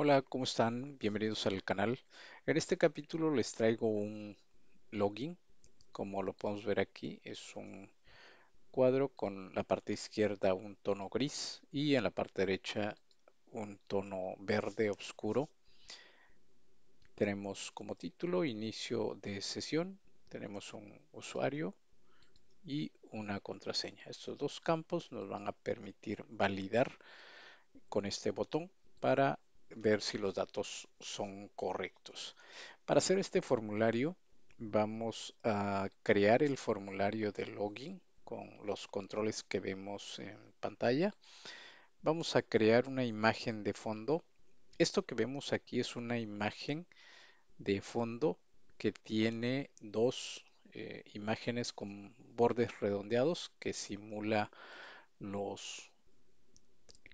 Hola, ¿cómo están? Bienvenidos al canal. En este capítulo les traigo un login. Como lo podemos ver aquí, es un cuadro con la parte izquierda un tono gris y en la parte derecha un tono verde oscuro. Tenemos como título inicio de sesión, tenemos un usuario y una contraseña. Estos dos campos nos van a permitir validar con este botón para ver si los datos son correctos. Para hacer este formulario vamos a crear el formulario de login con los controles que vemos en pantalla. Vamos a crear una imagen de fondo. Esto que vemos aquí es una imagen de fondo que tiene dos eh, imágenes con bordes redondeados que simula los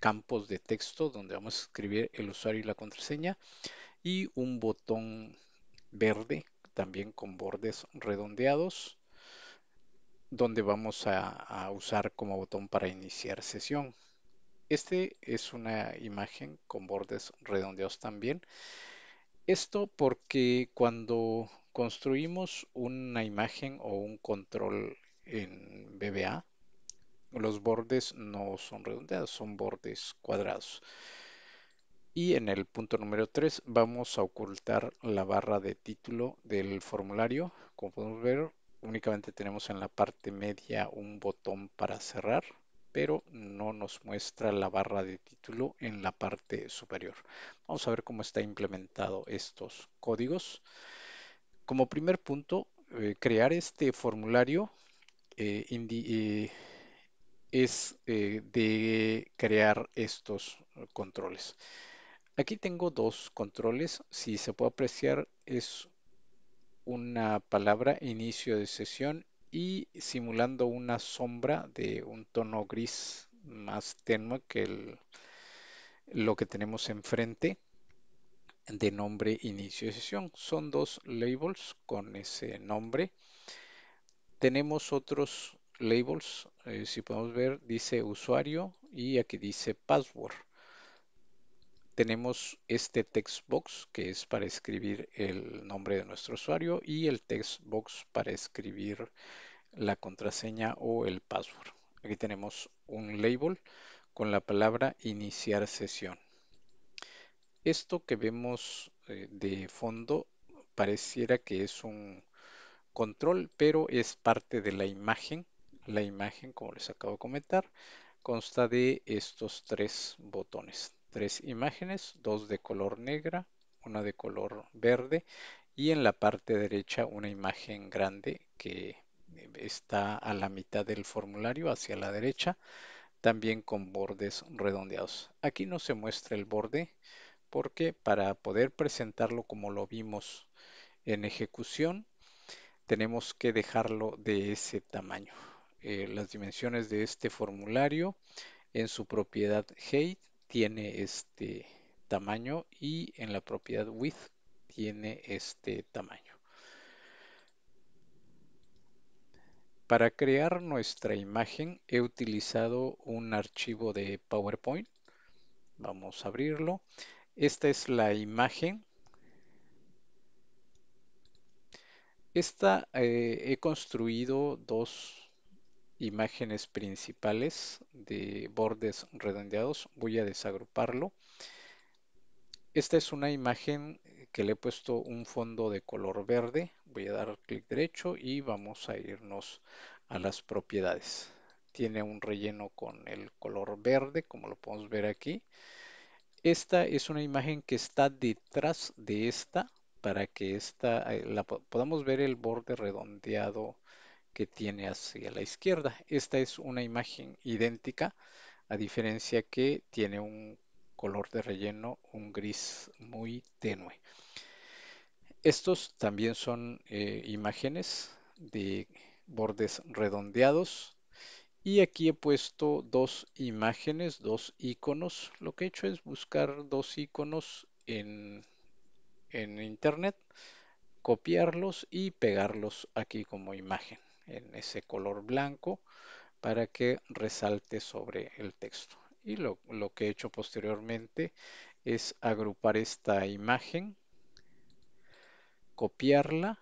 campos de texto donde vamos a escribir el usuario y la contraseña y un botón verde también con bordes redondeados donde vamos a, usar como botón para iniciar sesión. Este es una imagen con bordes redondeados también. Esto porque cuando construimos una imagen o un control en BBA, los bordes no son redondeados, son bordes cuadrados. Y en el punto número 3 vamos a ocultar la barra de título del formulario. Como podemos ver, únicamente tenemos en la parte media un botón para cerrar, pero no nos muestra la barra de título en la parte superior. Vamos a ver cómo está implementado estos códigos. Como primer punto, eh, crear este formulario eh, eh, es eh, de crear estos controles. Aquí tengo dos controles. Si se puede apreciar, es una palabra inicio de sesión y simulando una sombra de un tono gris más tenue que lo que tenemos enfrente de nombre inicio de sesión. Son dos labels con ese nombre. Tenemos otros labels, eh, si podemos ver, dice usuario y aquí dice password. Tenemos este text box que es para escribir el nombre de nuestro usuario y el text box para escribir la contraseña o el password. Aquí tenemos un label con la palabra iniciar sesión. Esto que vemos eh, de fondo pareciera que es un control, pero es parte de la imagen la imagen, como les acabo de comentar, consta de estos tres botones. Tres imágenes, dos de color negra, una de color verde y en la parte derecha una imagen grande que eh, está a la mitad del formulario hacia la derecha, también con bordes redondeados. Aquí no se muestra el borde porque para poder presentarlo como lo vimos en ejecución, tenemos que dejarlo de ese tamaño. Eh, las dimensiones de este formulario en su propiedad height tiene este tamaño y en la propiedad width tiene este tamaño. Para crear nuestra imagen he utilizado un archivo de PowerPoint. Vamos a abrirlo. Esta es la imagen. Esta eh, he construido dos imágenes principales de bordes redondeados. Voy a desagruparlo. Esta es una imagen que le he puesto un fondo de color verde. Voy a dar clic derecho y vamos a irnos a las propiedades. Tiene un relleno con el color verde, como lo podemos ver aquí. Esta es una imagen que está detrás de esta para que esta, eh, la, podamos ver el borde redondeado que tiene hacia la izquierda. Esta es una imagen idéntica, a diferencia que tiene un color de relleno, un gris muy tenue. Estos también son eh, imágenes de bordes redondeados. Y aquí he puesto dos imágenes, dos iconos. Lo que he hecho es buscar dos iconos en internet, copiarlos y pegarlos aquí como imagen en ese color blanco para que resalte sobre el texto. Y lo, que he hecho posteriormente es agrupar esta imagen, copiarla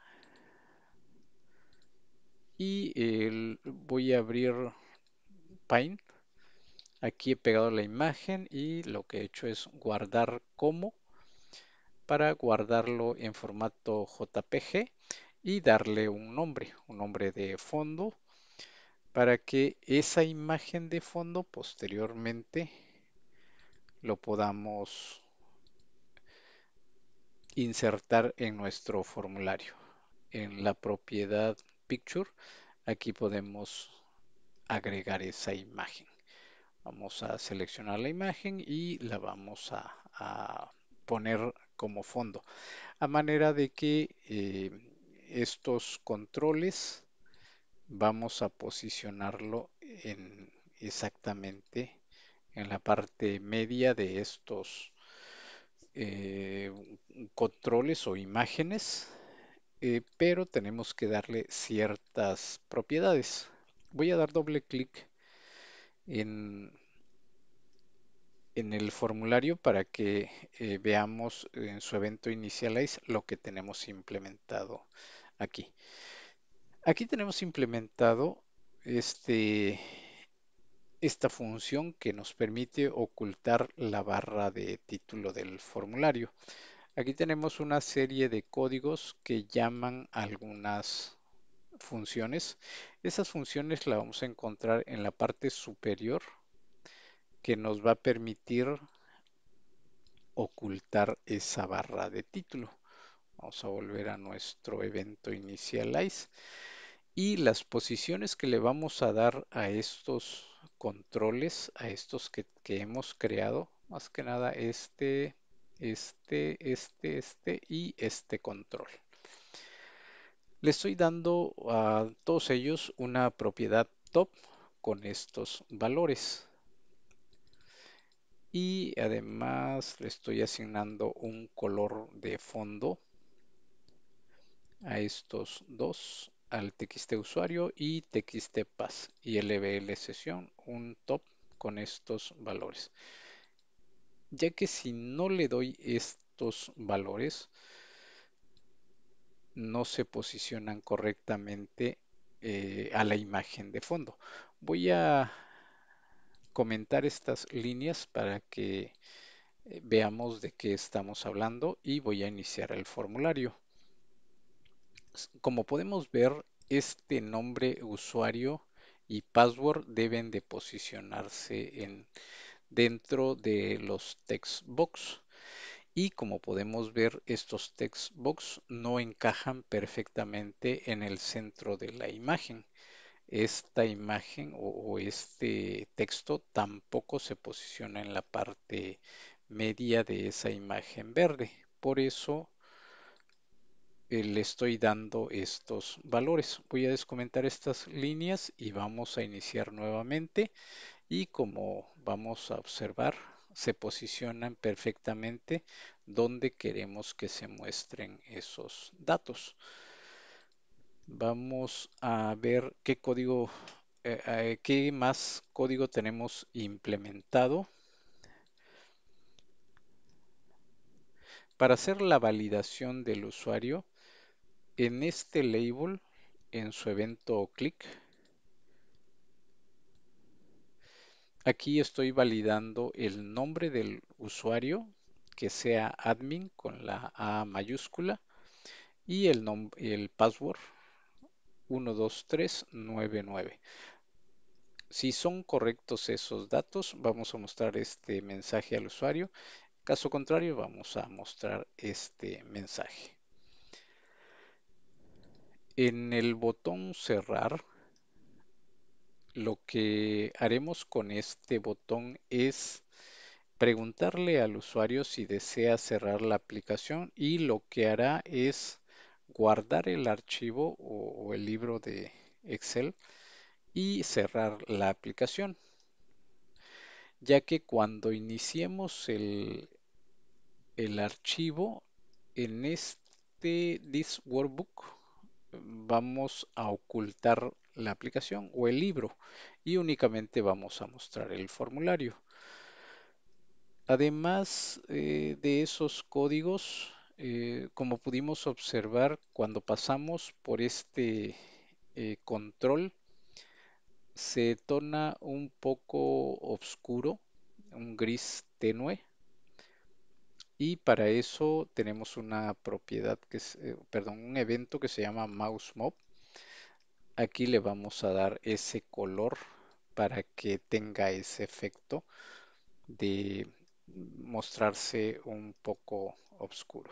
y voy a abrir Paint. Aquí he pegado la imagen y lo que he hecho es guardar como para guardarlo en formato JPG y darle un nombre, un nombre de fondo para que esa imagen de fondo posteriormente lo podamos insertar en nuestro formulario. En la propiedad picture, aquí podemos agregar esa imagen. Vamos a seleccionar la imagen y la vamos a, poner como fondo, a manera de que eh, estos controles vamos a posicionarlo exactamente en la parte media de estos eh, controles o imágenes eh, pero tenemos que darle ciertas propiedades voy a dar doble clic en en el formulario para que eh, veamos en su evento inicialize lo que tenemos implementado aquí. Aquí tenemos implementado este, esta función que nos permite ocultar la barra de título del formulario. Aquí tenemos una serie de códigos que llaman algunas funciones. Esas funciones las vamos a encontrar en la parte superior que nos va a permitir ocultar esa barra de título. Vamos a volver a nuestro evento initialize. Y las posiciones que le vamos a dar a estos controles, a estos que, que hemos creado, más que nada este, este, este, este y este control. Le estoy dando a todos ellos una propiedad top con estos valores. Y además le estoy asignando un color de fondo a estos dos, al txt usuario y txt pass y lbl sesión, un top con estos valores. Ya que si no le doy estos valores, no se posicionan correctamente eh, a la imagen de fondo. Voy a comentar estas líneas para que eh, veamos de qué estamos hablando y voy a iniciar el formulario. Como podemos ver, este nombre usuario y password deben de posicionarse dentro de los text Y como podemos ver, estos text no encajan perfectamente en el centro de la imagen. Esta imagen o este texto tampoco se posiciona en la parte media de esa imagen verde. Por eso eh, le estoy dando estos valores. Voy a descomentar estas líneas y vamos a iniciar nuevamente y como vamos a observar se posicionan perfectamente donde queremos que se muestren esos datos. Vamos a ver qué código, eh, eh, qué más código tenemos implementado. Para hacer la validación del usuario, en este label, en su evento click, aquí estoy validando el nombre del usuario que sea admin con la A mayúscula y el, el password 12399. Si son correctos esos datos, vamos a mostrar este mensaje al usuario. Caso contrario, vamos a mostrar este mensaje. En el botón cerrar, lo que haremos con este botón es preguntarle al usuario si desea cerrar la aplicación y lo que hará es guardar el archivo o, el libro de Excel y cerrar la aplicación ya que cuando iniciemos el, el archivo en este this workbook vamos a ocultar la aplicación o el libro y únicamente vamos a mostrar el formulario. Además eh, de esos códigos, eh, como pudimos observar cuando pasamos por este eh, control, se torna un poco oscuro, un gris tenue y para eso tenemos una propiedad que es, eh, perdón, un evento que se llama mouse mob. Aquí le vamos a dar ese color para que tenga ese efecto de mostrarse un poco oscuro.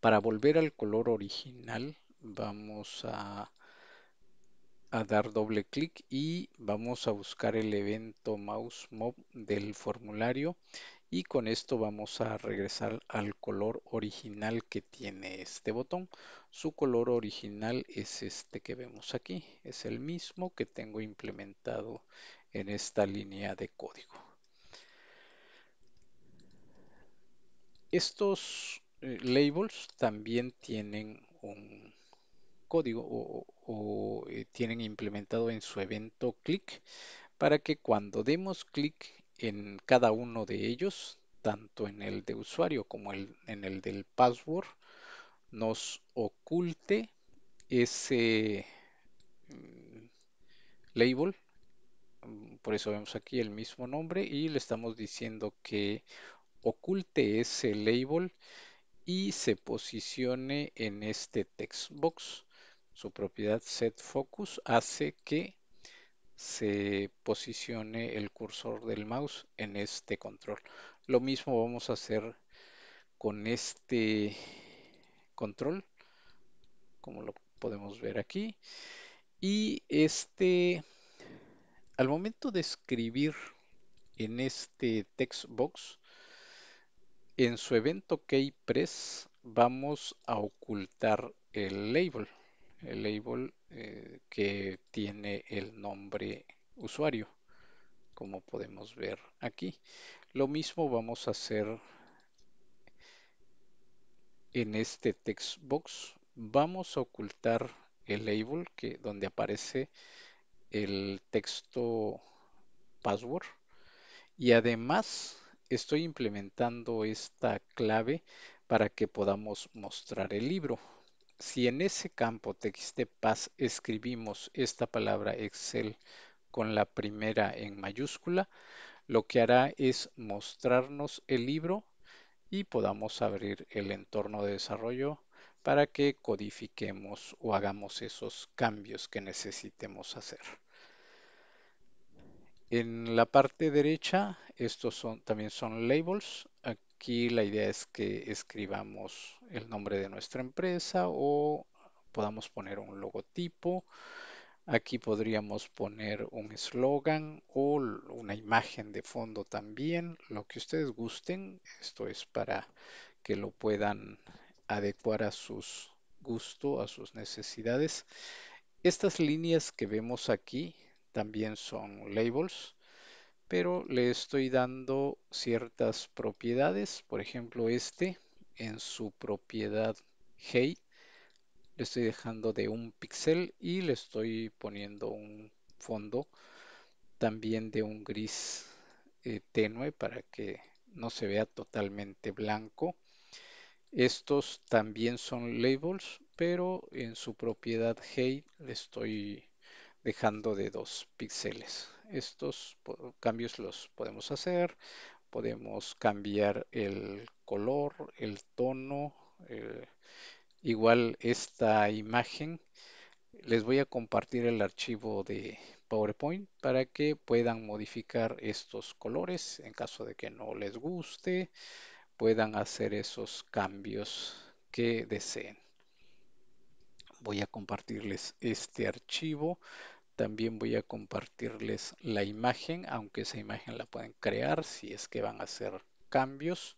Para volver al color original vamos a, a dar doble clic y vamos a buscar el evento mouse mob del formulario y con esto vamos a regresar al color original que tiene este botón su color original es este que vemos aquí es el mismo que tengo implementado en esta línea de código estos eh, labels también tienen un código o, eh, tienen implementado en su evento click para que cuando demos clic en cada uno de ellos, tanto en el de usuario como en el del password, nos oculte ese mm, label. Mm, por eso vemos aquí el mismo nombre y le estamos diciendo que oculte ese label y se posicione en este text box. Su propiedad set focus hace que se posicione el cursor del mouse en este control. Lo mismo vamos a hacer con este control, como lo podemos ver aquí. Y este, al momento de escribir en este text box, en su evento press vamos a ocultar el label. El label eh, que tiene el nombre usuario, como podemos ver aquí. Lo mismo vamos a hacer en este text box. Vamos a ocultar el label que, donde aparece el texto password y además estoy implementando esta clave para que podamos mostrar el libro. Si en ese campo textepas escribimos esta palabra Excel con la primera en mayúscula, lo que hará es mostrarnos el libro y podamos abrir el entorno de desarrollo para que codifiquemos o hagamos esos cambios que necesitemos hacer. En la parte derecha, estos son, también son labels Aquí la idea es que escribamos el nombre de nuestra empresa o podamos poner un logotipo. Aquí podríamos poner un eslogan o una imagen de fondo también, lo que ustedes gusten. Esto es para que lo puedan adecuar a sus gustos, a sus necesidades. Estas líneas que vemos aquí también son labels pero le estoy dando ciertas propiedades. Por ejemplo, este en su propiedad Height, le estoy dejando de un píxel y le estoy poniendo un fondo también de un gris eh, tenue para que no se vea totalmente blanco. Estos también son labels, pero en su propiedad height le estoy dejando de dos píxeles. Estos cambios los podemos hacer. Podemos cambiar el color, el tono. Eh, igual esta imagen. Les voy a compartir el archivo de PowerPoint para que puedan modificar estos colores en caso de que no les guste. Puedan hacer esos cambios que deseen voy a compartirles este archivo también voy a compartirles la imagen, aunque esa imagen la pueden crear si es que van a hacer cambios.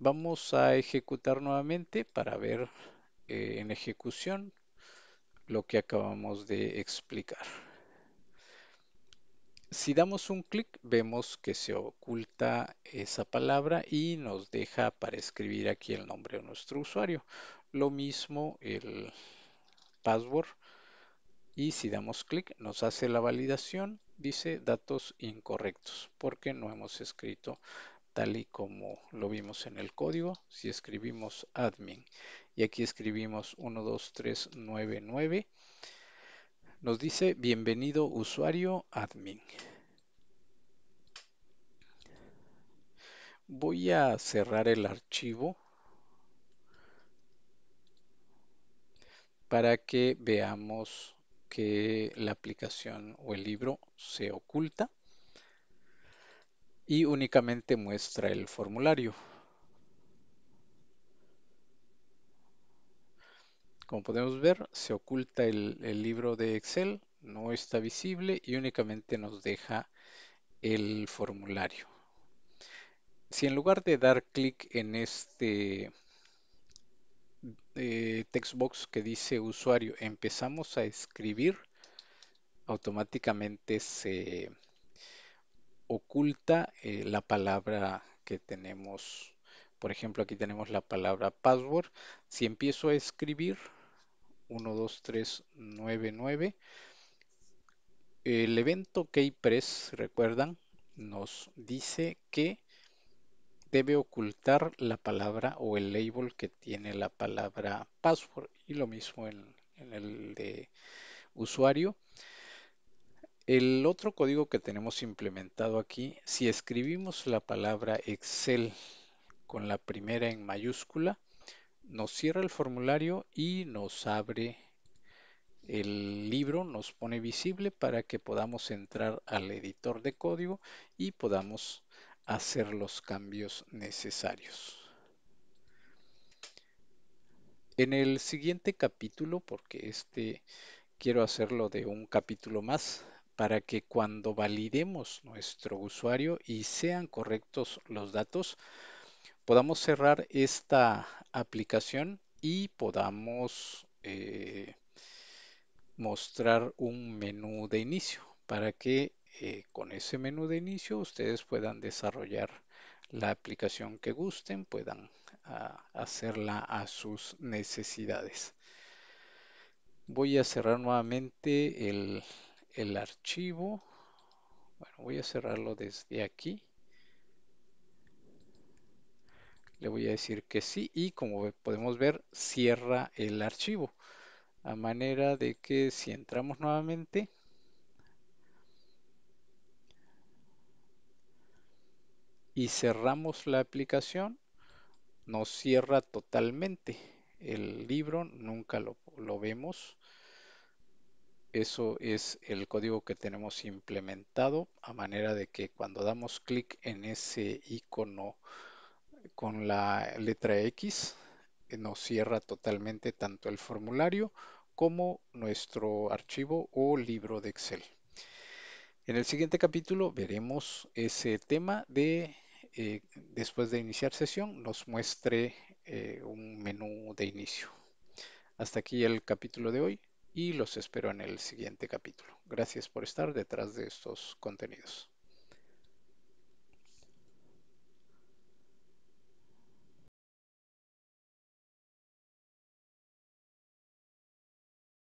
Vamos a ejecutar nuevamente para ver eh, en ejecución lo que acabamos de explicar. Si damos un clic vemos que se oculta esa palabra y nos deja para escribir aquí el nombre de nuestro usuario. Lo mismo el password y si damos clic nos hace la validación, dice datos incorrectos porque no hemos escrito tal y como lo vimos en el código, si escribimos admin y aquí escribimos 12399, nos dice bienvenido usuario admin. Voy a cerrar el archivo para que veamos que la aplicación o el libro se oculta y únicamente muestra el formulario. Como podemos ver, se oculta el, libro de Excel, no está visible y únicamente nos deja el formulario. Si en lugar de dar clic en este eh, textbox que dice usuario empezamos a escribir, automáticamente se oculta eh, la palabra que tenemos. Por ejemplo, aquí tenemos la palabra password. Si empiezo a escribir 12399, el evento keypress, recuerdan, nos dice que debe ocultar la palabra o el label que tiene la palabra password y lo mismo en, el de usuario. El otro código que tenemos implementado aquí, si escribimos la palabra Excel con la primera en mayúscula, nos cierra el formulario y nos abre el libro, nos pone visible para que podamos entrar al editor de código y podamos hacer los cambios necesarios. En el siguiente capítulo, porque este quiero hacerlo de un capítulo más, para que cuando validemos nuestro usuario y sean correctos los datos, podamos cerrar esta aplicación y podamos eh, mostrar un menú de inicio para que eh, con ese menú de inicio ustedes puedan desarrollar la aplicación que gusten, puedan ah, hacerla a sus necesidades. Voy a cerrar nuevamente el, el archivo. Bueno, voy a cerrarlo desde aquí. Le voy a decir que sí y como podemos ver cierra el archivo. A manera de que si entramos nuevamente y cerramos la aplicación, nos cierra totalmente. El libro nunca lo, lo vemos. Eso es el código que tenemos implementado a manera de que cuando damos clic en ese icono con la letra X eh, nos cierra totalmente tanto el formulario como nuestro archivo o libro de Excel. En el siguiente capítulo veremos ese tema de eh, después de iniciar sesión nos muestre eh, un menú de inicio. Hasta aquí el capítulo de hoy y los espero en el siguiente capítulo. Gracias por estar detrás de estos contenidos.